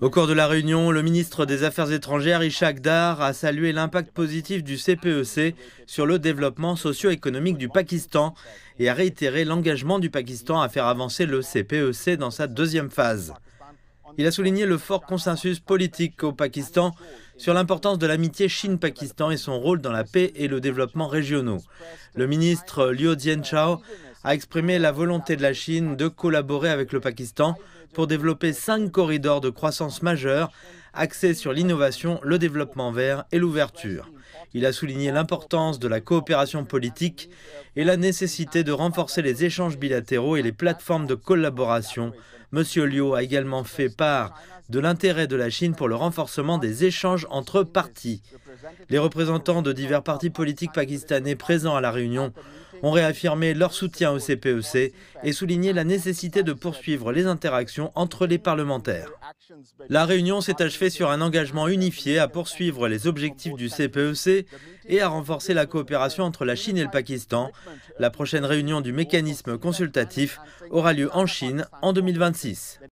Au cours de la réunion, le ministre des Affaires étrangères, Ishak Dar, a salué l'impact positif du CPEC e sur le développement socio-économique du Pakistan et a réitéré l'engagement du Pakistan à faire avancer le CPEC e dans sa deuxième phase. Il a souligné le fort consensus politique au Pakistan sur l'importance de l'amitié Chine-Pakistan et son rôle dans la paix et le développement régionaux. Le ministre Liu Jianchao a exprimé la volonté de la Chine de collaborer avec le Pakistan pour développer cinq corridors de croissance majeurs axés sur l'innovation, le développement vert et l'ouverture. Il a souligné l'importance de la coopération politique et la nécessité de renforcer les échanges bilatéraux et les plateformes de collaboration. Monsieur Liu a également fait part de l'intérêt de la Chine pour le renforcement des échanges entre partis. Les représentants de divers partis politiques pakistanais présents à la réunion ont réaffirmé leur soutien au CPEC e et souligné la nécessité de poursuivre les interactions entre les parlementaires. La réunion s'est achevée sur un engagement unifié à poursuivre les objectifs du CPEC e et à renforcer la coopération entre la Chine et le Pakistan. La prochaine réunion du mécanisme consultatif aura lieu en Chine en 2026.